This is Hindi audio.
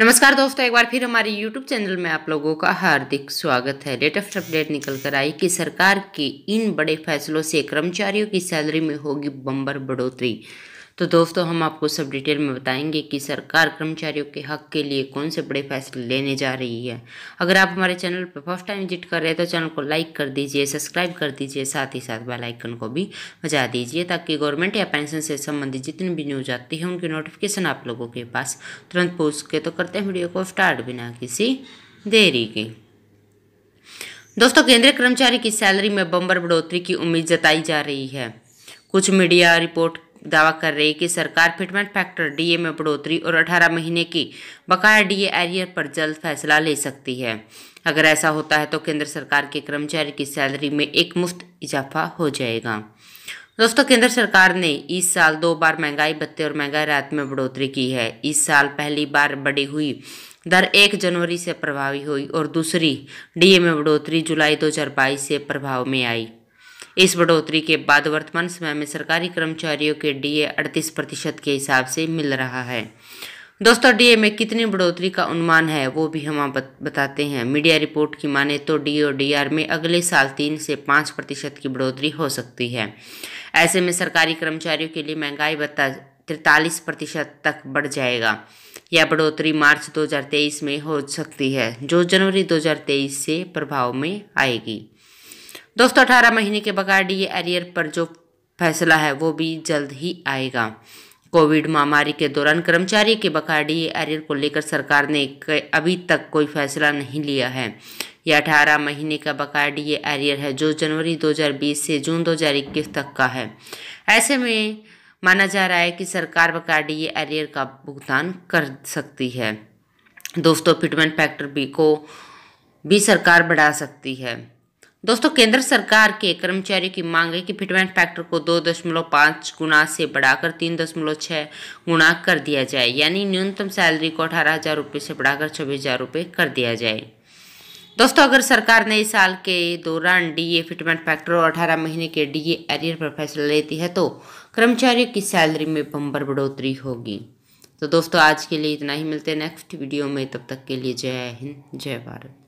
नमस्कार दोस्तों एक बार फिर हमारे YouTube चैनल में आप लोगों का हार्दिक स्वागत है लेटेस्ट अपडेट निकल कर आई कि सरकार के इन बड़े फैसलों से कर्मचारियों की सैलरी में होगी बम्बर बढ़ोतरी तो दोस्तों हम आपको सब डिटेल में बताएंगे कि सरकार कर्मचारियों के हक के लिए कौन से बड़े फैसले लेने जा रही है अगर आप हमारे चैनल पर फर्स्ट टाइम विजिट कर रहे हैं तो चैनल को लाइक कर दीजिए सब्सक्राइब कर दीजिए साथ ही साथ बेलाइकन को भी बजा दीजिए ताकि गवर्नमेंट या पेंशन से संबंधित जितनी भी न्यूज आती है उनकी नोटिफिकेशन आप लोगों के पास तुरंत पहुँच सके तो करते हैं वीडियो को स्टार्ट बिना किसी देरी के दोस्तों केंद्रीय कर्मचारी की सैलरी में बम्बर बढ़ोतरी की उम्मीद जताई जा रही है कुछ मीडिया रिपोर्ट दावा कर रही कि सरकार फिटमेंट फैक्टर डीए में बढ़ोतरी और 18 महीने की बकाया डीए एरियर पर जल्द फैसला ले सकती है अगर ऐसा होता है तो केंद्र सरकार के कर्मचारी की सैलरी में एक मुफ्त इजाफा हो जाएगा दोस्तों केंद्र सरकार ने इस साल दो बार महंगाई भत्ते और महंगाई राहत में बढ़ोतरी की है इस साल पहली बार बढ़ी हुई दर एक जनवरी से प्रभावी हुई और दूसरी डीए में बढ़ोतरी जुलाई 2022 से प्रभाव में आई इस बढ़ोतरी के बाद वर्तमान समय में सरकारी कर्मचारियों के डीए 38 प्रतिशत के हिसाब से मिल रहा है दोस्तों डीए में कितनी बढ़ोतरी का अनुमान है वो भी हम आप बताते हैं मीडिया रिपोर्ट की माने तो डी और डीआर में अगले साल तीन से पाँच प्रतिशत की बढ़ोतरी हो सकती है ऐसे में सरकारी कर्मचारियों के लिए महंगाई भत्ता तिरतालीस प्रतिशत तक बढ़ जाएगा यह बढ़ोतरी मार्च 2023 में हो सकती है जो जनवरी 2023 से प्रभाव में आएगी दोस्तों अठारह महीने के बगैर डी एरियर पर जो फैसला है वो भी जल्द ही आएगा कोविड महामारी के दौरान कर्मचारी के बकाया डी एरियर को लेकर सरकार ने अभी तक कोई फैसला नहीं लिया है यह अठारह महीने का बकाया डी एरियर है जो जनवरी 2020 से जून 2021 तक का है ऐसे में माना जा रहा है कि सरकार बकाया डी एरियर का भुगतान कर सकती है दोस्तों फिटमेंट फैक्टर बी को भी सरकार बढ़ा सकती है दोस्तों केंद्र सरकार के कर्मचारियों की मांग है कि फिटमेंट फैक्टर को दो दशमलव पाँच गुना से बढ़ाकर तीन दशमलव छः गुना कर दिया जाए यानी न्यूनतम सैलरी को अठारह हज़ार रुपये से बढ़ाकर छब्बीस हज़ार रुपये कर दिया जाए दोस्तों अगर सरकार नए साल के दौरान डीए फिटमेंट फैक्टर और अठारह महीने के डी एरियर पर फैसला लेती है तो कर्मचारियों की सैलरी में बम्बर बढ़ोतरी होगी तो दोस्तों आज के लिए इतना ही मिलते हैं नेक्स्ट वीडियो में तब तक के लिए जय हिंद जय भारत